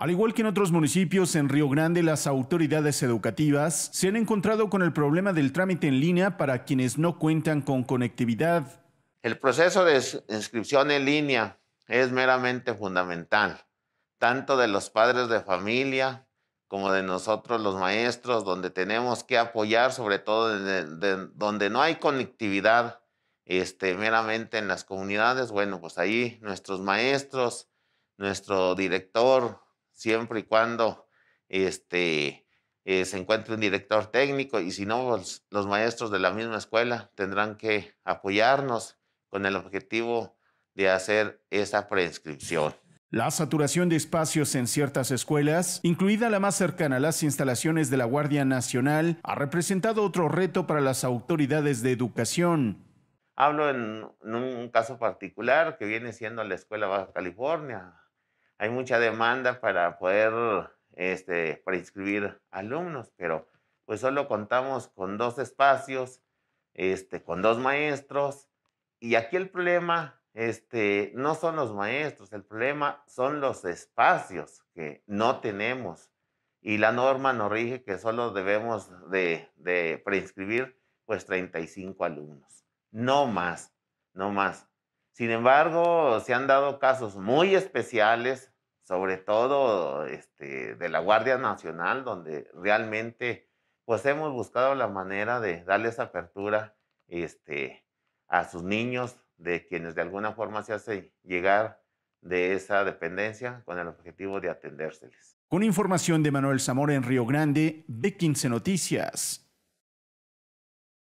Al igual que en otros municipios en Río Grande, las autoridades educativas se han encontrado con el problema del trámite en línea para quienes no cuentan con conectividad. El proceso de inscripción en línea es meramente fundamental, tanto de los padres de familia como de nosotros los maestros, donde tenemos que apoyar, sobre todo donde no hay conectividad este, meramente en las comunidades. Bueno, pues ahí nuestros maestros, nuestro director, siempre y cuando este, eh, se encuentre un director técnico y si no, pues, los, maestros de la misma escuela tendrán que apoyarnos con el objetivo de hacer esa preinscripción. La saturación de espacios en ciertas escuelas, incluida la más cercana a las instalaciones de la Guardia Nacional, ha representado otro reto para las autoridades de educación. Hablo en un caso particular que viene siendo la Escuela Baja California, hay mucha demanda para poder este, preinscribir alumnos, pero pues solo contamos con dos espacios, este, con dos maestros, y aquí el problema este, no son los maestros, el problema son los espacios que no tenemos. Y la norma nos rige que solo debemos de, de preinscribir pues 35 alumnos, no más, no más. Sin embargo, se han dado casos muy especiales, sobre todo este, de la Guardia Nacional, donde realmente pues hemos buscado la manera de darles apertura este, a sus niños, de quienes de alguna forma se hace llegar de esa dependencia con el objetivo de atendérseles. Con información de Manuel Zamora en Río Grande, B15 Noticias.